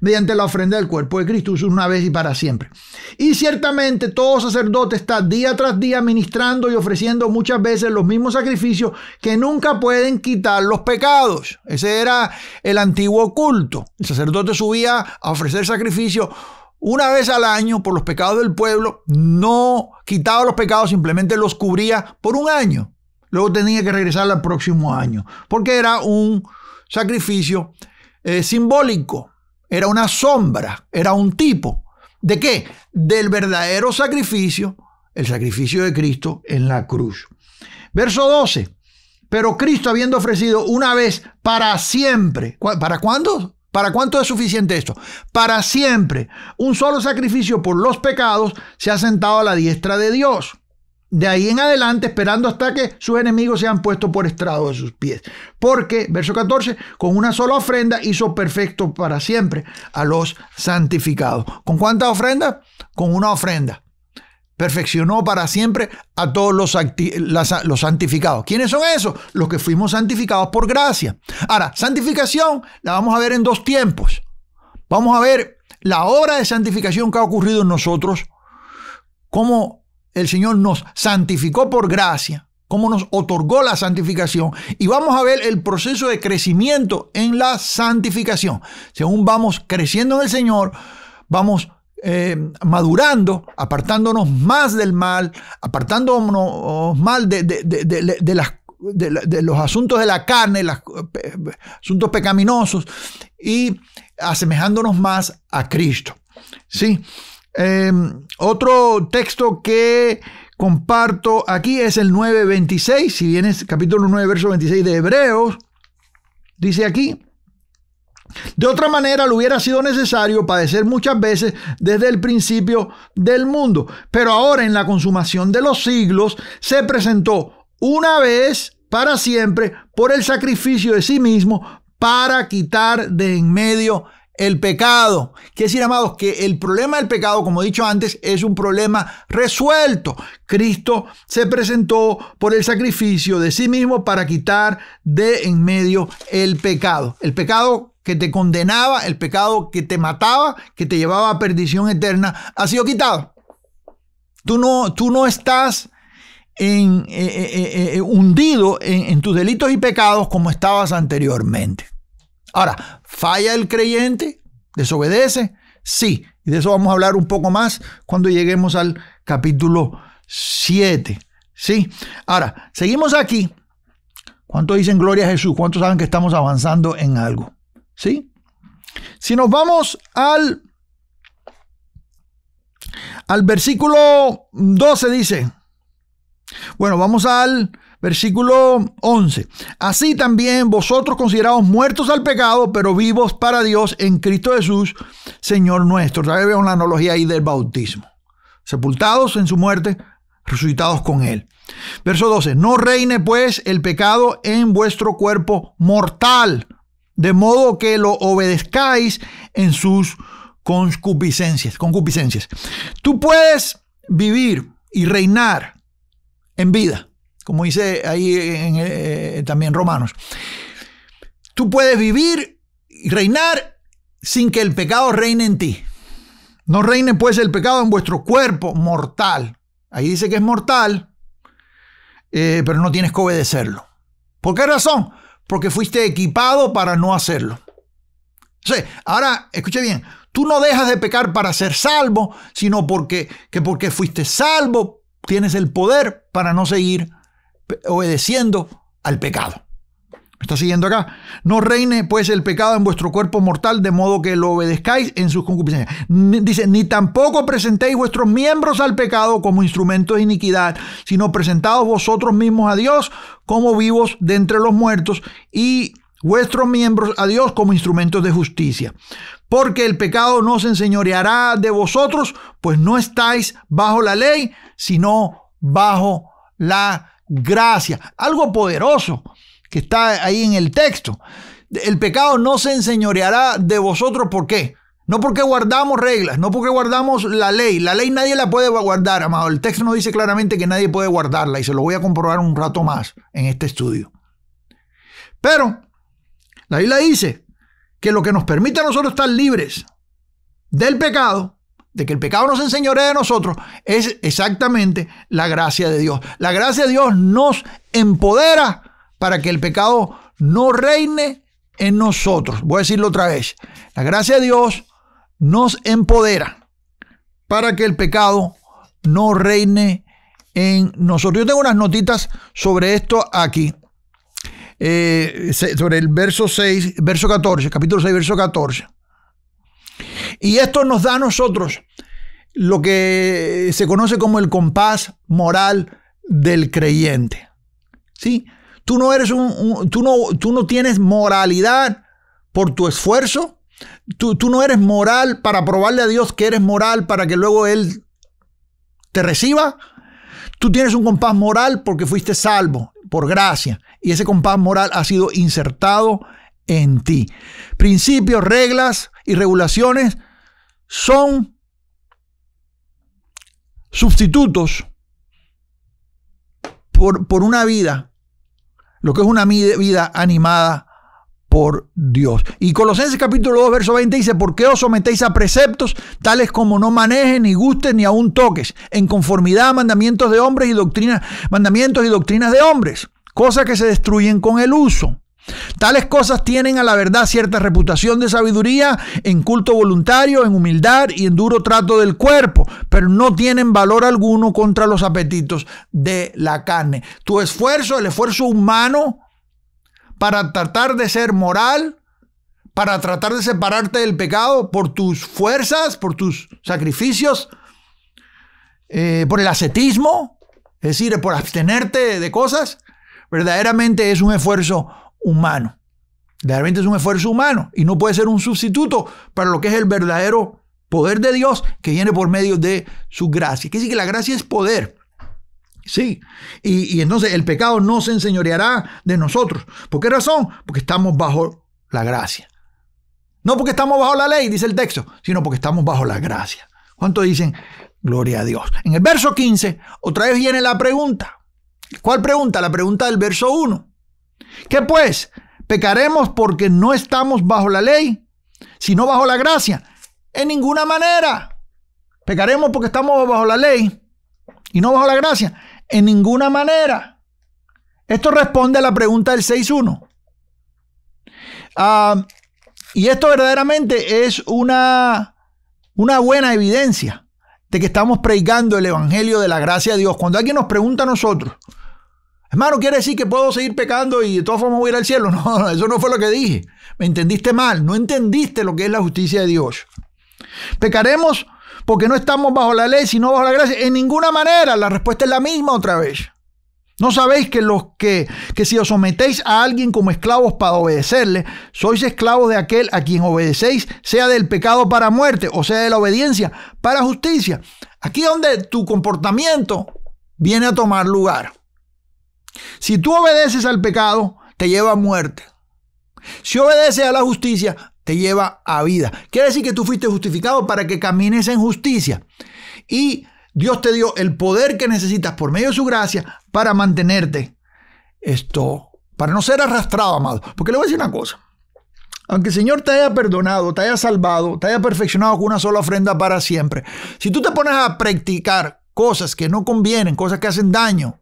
mediante la ofrenda del cuerpo de Cristo una vez y para siempre. Y ciertamente todo sacerdote está día tras día ministrando y ofreciendo muchas veces los mismos sacrificios que nunca pueden quitar los pecados. Ese era el antiguo culto. El sacerdote subía a ofrecer sacrificio una vez al año por los pecados del pueblo, no quitaba los pecados, simplemente los cubría por un año. Luego tenía que regresar al próximo año, porque era un sacrificio eh, simbólico era una sombra, era un tipo. ¿De qué? Del verdadero sacrificio, el sacrificio de Cristo en la cruz. Verso 12. Pero Cristo habiendo ofrecido una vez para siempre, ¿para cuándo? ¿Para cuánto es suficiente esto? Para siempre, un solo sacrificio por los pecados, se ha sentado a la diestra de Dios de ahí en adelante esperando hasta que sus enemigos sean puestos por estrado de sus pies. Porque, verso 14, con una sola ofrenda hizo perfecto para siempre a los santificados. ¿Con cuántas ofrendas? Con una ofrenda. Perfeccionó para siempre a todos los, los santificados. ¿Quiénes son esos? Los que fuimos santificados por gracia. Ahora, santificación la vamos a ver en dos tiempos. Vamos a ver la obra de santificación que ha ocurrido en nosotros, cómo el Señor nos santificó por gracia, como nos otorgó la santificación. Y vamos a ver el proceso de crecimiento en la santificación. Según vamos creciendo en el Señor, vamos eh, madurando, apartándonos más del mal, apartándonos mal de, de, los asuntos de la carne, los asuntos pecaminosos, y asemejándonos más a Cristo. ¿Sí? Em, otro texto que comparto aquí es el 9.26, si vienes capítulo 9, verso 26 de Hebreos, dice aquí, de otra manera lo hubiera sido necesario padecer muchas veces desde el principio del mundo, pero ahora en la consumación de los siglos se presentó una vez para siempre por el sacrificio de sí mismo para quitar de en medio el pecado. Quiere decir, amados, que el problema del pecado, como he dicho antes, es un problema resuelto. Cristo se presentó por el sacrificio de sí mismo para quitar de en medio el pecado. El pecado que te condenaba, el pecado que te mataba, que te llevaba a perdición eterna, ha sido quitado. Tú no, tú no estás eh, eh, eh, hundido en tus delitos y pecados como estabas anteriormente. Ahora, ¿falla el creyente? ¿Desobedece? Sí. Y de eso vamos a hablar un poco más cuando lleguemos al capítulo 7. Sí. Ahora, seguimos aquí. ¿Cuántos dicen gloria a Jesús? ¿Cuántos saben que estamos avanzando en algo? ¿Sí? Si nos vamos al, al versículo 12 dice, bueno, vamos al Versículo 11. Así también vosotros considerados muertos al pecado, pero vivos para Dios en Cristo Jesús, Señor nuestro. Ya veo la analogía ahí del bautismo. Sepultados en su muerte, resucitados con él. Verso 12. No reine pues el pecado en vuestro cuerpo mortal, de modo que lo obedezcáis en sus concupiscencias. concupiscencias. Tú puedes vivir y reinar en vida como dice ahí en, eh, eh, también Romanos. Tú puedes vivir y reinar sin que el pecado reine en ti. No reine pues el pecado en vuestro cuerpo mortal. Ahí dice que es mortal, eh, pero no tienes que obedecerlo. ¿Por qué razón? Porque fuiste equipado para no hacerlo. O ahora, escuche bien, tú no dejas de pecar para ser salvo, sino porque, que porque fuiste salvo, tienes el poder para no seguir obedeciendo al pecado. está siguiendo acá? No reine pues el pecado en vuestro cuerpo mortal de modo que lo obedezcáis en sus concupiscencias. dice, ni tampoco presentéis vuestros miembros al pecado como instrumentos de iniquidad, sino presentados vosotros mismos a Dios como vivos de entre los muertos y vuestros miembros a Dios como instrumentos de justicia. Porque el pecado no se enseñoreará de vosotros, pues no estáis bajo la ley, sino bajo la Gracias, algo poderoso que está ahí en el texto. El pecado no se enseñoreará de vosotros, ¿por qué? No porque guardamos reglas, no porque guardamos la ley. La ley nadie la puede guardar, amado. El texto nos dice claramente que nadie puede guardarla y se lo voy a comprobar un rato más en este estudio. Pero la Biblia dice que lo que nos permite a nosotros estar libres del pecado de que el pecado nos enseñore de nosotros, es exactamente la gracia de Dios. La gracia de Dios nos empodera para que el pecado no reine en nosotros. Voy a decirlo otra vez. La gracia de Dios nos empodera para que el pecado no reine en nosotros. Yo tengo unas notitas sobre esto aquí. Eh, sobre el verso 6, verso 14, capítulo 6, verso 14. Y esto nos da a nosotros lo que se conoce como el compás moral del creyente. ¿Sí? Tú no eres un, tú, no, tú no tienes moralidad por tu esfuerzo. Tú, tú no eres moral para probarle a Dios que eres moral para que luego Él te reciba. Tú tienes un compás moral porque fuiste salvo, por gracia. Y ese compás moral ha sido insertado en ti. Principios, reglas y regulaciones son sustitutos por, una vida, lo que es una vida animada por Dios. Y Colosenses capítulo 2, verso 20 dice, ¿Por qué os sometéis a preceptos tales como no manejen, ni gusten, ni aún toques, en conformidad a mandamientos de hombres y doctrinas, mandamientos y doctrinas de hombres, cosas que se destruyen con el uso. Tales cosas tienen a la verdad cierta reputación de sabiduría en culto voluntario, en humildad y en duro trato del cuerpo, pero no tienen valor alguno contra los apetitos de la carne. Tu esfuerzo, el esfuerzo humano para tratar de ser moral, para tratar de separarte del pecado por tus fuerzas, por tus sacrificios, eh, por el ascetismo, es decir, por abstenerte de cosas, verdaderamente es un esfuerzo humano. Realmente es un esfuerzo humano y no puede ser un sustituto para lo que es el verdadero poder de Dios que viene por medio de su gracia. Quiere decir que la gracia es poder. Sí, y, y entonces el pecado no se enseñoreará de nosotros. ¿Por qué razón? Porque estamos bajo la gracia. No porque estamos bajo la ley, dice el texto, sino porque estamos bajo la gracia. ¿Cuánto dicen? Gloria a Dios. En el verso 15, otra vez viene la pregunta. ¿Cuál pregunta? La pregunta del verso 1. ¿Qué pues? ¿Pecaremos porque no estamos bajo la ley, sino bajo la gracia? En ninguna manera. ¿Pecaremos porque estamos bajo la ley y no bajo la gracia? En ninguna manera. Esto responde a la pregunta del 6.1. Ah, y esto verdaderamente es una, una buena evidencia de que estamos predicando el Evangelio de la gracia de Dios. Cuando alguien nos pregunta a nosotros, Hermano, ¿quiere decir que puedo seguir pecando y de todas formas voy a ir al cielo? No, eso no fue lo que dije. Me entendiste mal, no entendiste lo que es la justicia de Dios. Pecaremos porque no estamos bajo la ley, sino bajo la gracia. En ninguna manera, la respuesta es la misma otra vez. ¿No sabéis que los que, que si os sometéis a alguien como esclavos para obedecerle, sois esclavos de aquel a quien obedecéis, sea del pecado para muerte, o sea de la obediencia para justicia? Aquí donde tu comportamiento viene a tomar lugar. Si tú obedeces al pecado, te lleva a muerte. Si obedeces a la justicia, te lleva a vida. Quiere decir que tú fuiste justificado para que camines en justicia. Y Dios te dio el poder que necesitas por medio de su gracia para mantenerte esto, para no ser arrastrado, amado. Porque le voy a decir una cosa. Aunque el Señor te haya perdonado, te haya salvado, te haya perfeccionado con una sola ofrenda para siempre, si tú te pones a practicar cosas que no convienen, cosas que hacen daño,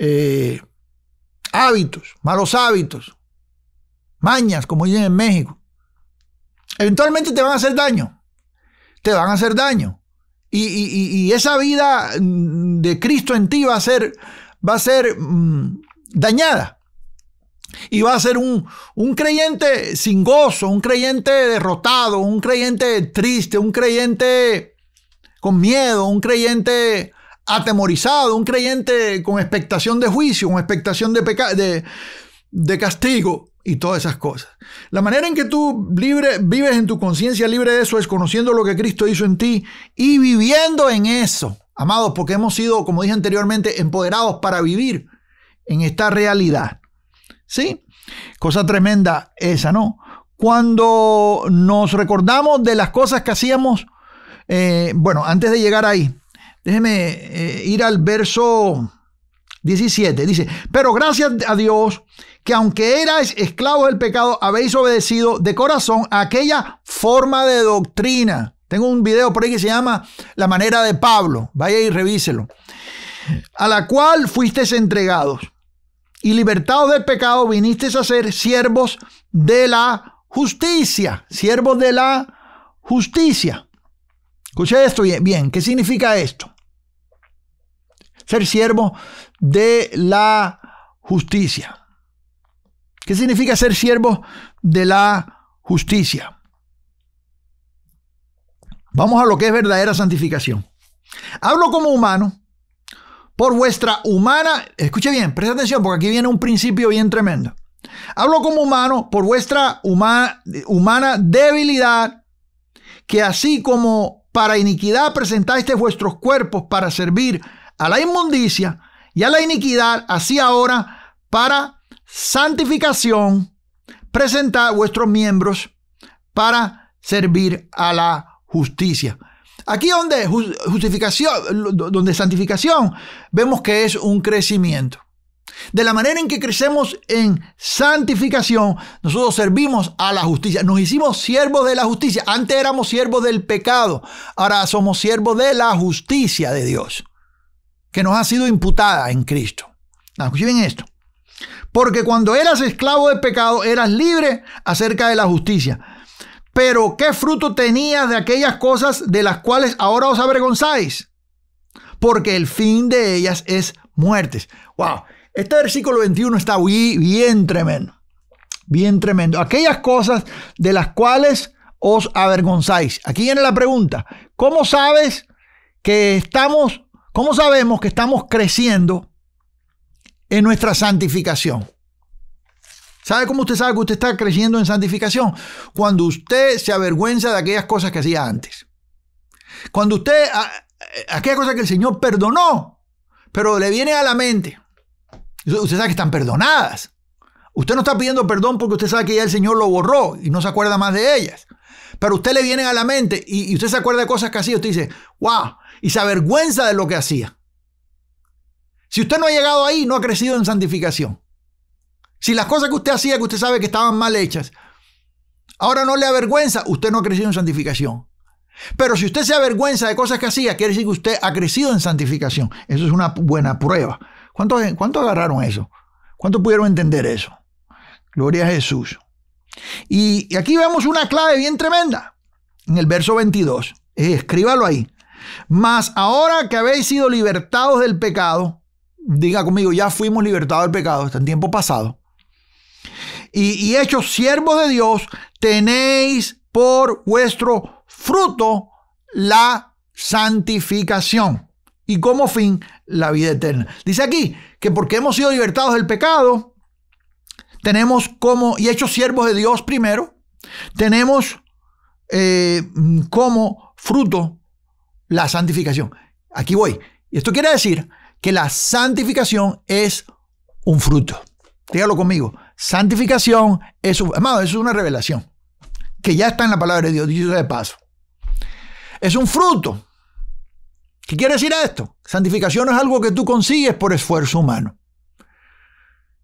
eh, hábitos, malos hábitos, mañas, como dicen en México, eventualmente te van a hacer daño. Te van a hacer daño. Y, esa vida mm, de Cristo en ti va a ser, va a ser mm, dañada. Y va a ser un, un creyente sin gozo, un creyente derrotado, un creyente triste, un creyente con miedo, un creyente atemorizado, un creyente con expectación de juicio, con expectación de, de castigo y todas esas cosas. La manera en que tú libre, vives en tu conciencia libre de eso es conociendo lo que Cristo hizo en ti y viviendo en eso, amados, porque hemos sido, como dije anteriormente, empoderados para vivir en esta realidad. ¿Sí? Cosa tremenda esa, ¿no? Cuando nos recordamos de las cosas que hacíamos, eh, bueno, antes de llegar ahí, Déjeme eh, ir al verso 17. Dice, pero gracias a Dios que aunque erais esclavos del pecado, habéis obedecido de corazón a aquella forma de doctrina. Tengo un video por ahí que se llama La manera de Pablo. Vaya y revíselo. A la cual fuisteis entregados y libertados del pecado, vinisteis a ser siervos de la justicia. Siervos de la justicia. Escuche esto bien. ¿Qué significa esto? ser siervo de la justicia. ¿Qué significa ser siervo de la justicia? Vamos a lo que es verdadera santificación. Hablo como humano, por vuestra humana, escuche bien, presta atención porque aquí viene un principio bien tremendo. Hablo como humano por vuestra humana debilidad, que así como para iniquidad presentáis vuestros cuerpos para servir a la inmundicia y a la iniquidad, así ahora para santificación, presentad vuestros miembros para servir a la justicia. Aquí donde justificación, donde santificación, vemos que es un crecimiento. De la manera en que crecemos en santificación, nosotros servimos a la justicia. Nos hicimos siervos de la justicia. Antes éramos siervos del pecado. Ahora somos siervos de la justicia de Dios que nos ha sido imputada en Cristo. Ah, escuchen esto. Porque cuando eras esclavo de pecado, eras libre acerca de la justicia. Pero ¿qué fruto tenías de aquellas cosas de las cuales ahora os avergonzáis? Porque el fin de ellas es muertes. Wow, este versículo 21 está bien tremendo. Bien tremendo. Aquellas cosas de las cuales os avergonzáis. Aquí viene la pregunta. ¿Cómo sabes que estamos ¿Cómo sabemos que estamos creciendo en nuestra santificación? ¿Sabe cómo usted sabe que usted está creciendo en santificación? Cuando usted se avergüenza de aquellas cosas que hacía antes. Cuando usted, aquellas cosas que el Señor perdonó, pero le viene a la mente. Usted sabe que están perdonadas. Usted no está pidiendo perdón porque usted sabe que ya el Señor lo borró y no se acuerda más de ellas. Pero usted le viene a la mente y, usted se acuerda de cosas que hacía. Usted dice, wow, y se avergüenza de lo que hacía. Si usted no ha llegado ahí, no ha crecido en santificación. Si las cosas que usted hacía, que usted sabe que estaban mal hechas, ahora no le avergüenza, usted no ha crecido en santificación. Pero si usted se avergüenza de cosas que hacía, quiere decir que usted ha crecido en santificación. Eso es una buena prueba. ¿Cuántos, agarraron eso? ¿Cuántos pudieron entender eso? Gloria a Jesús. Y, y aquí vemos una clave bien tremenda en el verso 22. Eh, escríbalo ahí. Mas ahora que habéis sido libertados del pecado, diga conmigo, ya fuimos libertados del pecado, está en tiempo pasado, y, hechos siervos de Dios, tenéis por vuestro fruto la santificación y como fin la vida eterna. Dice aquí que porque hemos sido libertados del pecado, tenemos como, y hechos siervos de Dios primero, tenemos eh, como fruto la santificación. Aquí voy. Y esto quiere decir que la santificación es un fruto. Dígalo conmigo. Santificación es, amado, es una revelación que ya está en la palabra de Dios, dice de paso. Es un fruto. ¿Qué quiere decir esto? Santificación es algo que tú consigues por esfuerzo humano.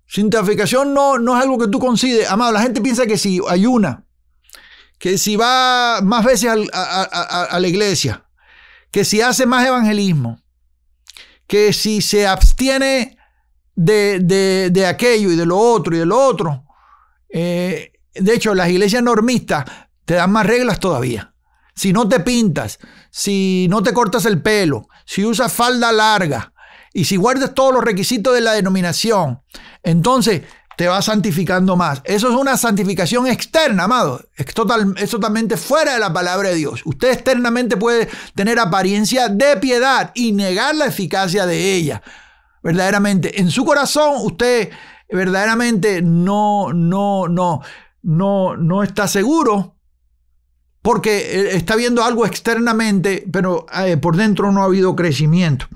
Santificación no, no es algo que tú consigues. Amado, la gente piensa que si hay una que si va más veces a la iglesia, que si hace más evangelismo, que si se abstiene de, de, de aquello y de lo otro y de lo otro, eh, de hecho las iglesias normistas te dan más reglas todavía. Si no te pintas, si no te cortas el pelo, si usas falda larga y si guardas todos los requisitos de la denominación, entonces te va santificando más. Eso es una santificación externa, amado. Es, totalmente fuera de la palabra de Dios. Usted externamente puede tener apariencia de piedad y negar la eficacia de ella. Verdaderamente, en su corazón usted verdaderamente no, no, no, no, no está seguro porque eh, está viendo algo externamente, pero eh, por dentro no ha habido crecimiento.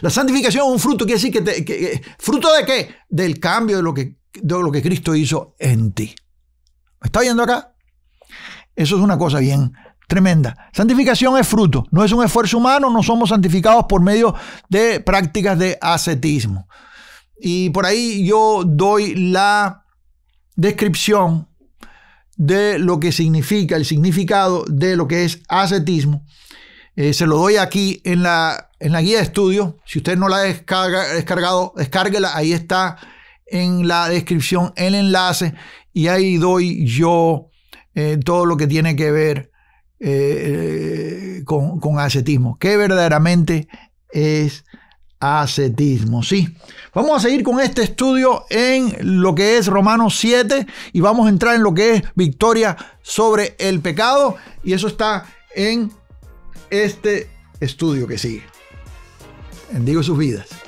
La santificación es un fruto, quiere decir que, te, fruto de qué? Del cambio de lo, que, de lo que Cristo hizo en ti. ¿Me está oyendo acá? Eso es una cosa bien tremenda. Santificación es fruto, no es un esfuerzo humano, no somos santificados por medio de prácticas de ascetismo. Y por ahí yo doy la descripción de lo que significa, el significado de lo que es ascetismo. Eh, se lo doy aquí en la, en la guía de estudio. Si usted no la ha descargado, descárguela. Ahí está en la descripción el enlace y ahí doy yo eh, todo lo que tiene que ver eh, con, ascetismo. ¿Qué verdaderamente es ascetismo? Sí. Vamos a seguir con este estudio en lo que es Romanos 7 y vamos a entrar en lo que es victoria sobre el pecado y eso está en este estudio que sigue. Bendigo sus vidas.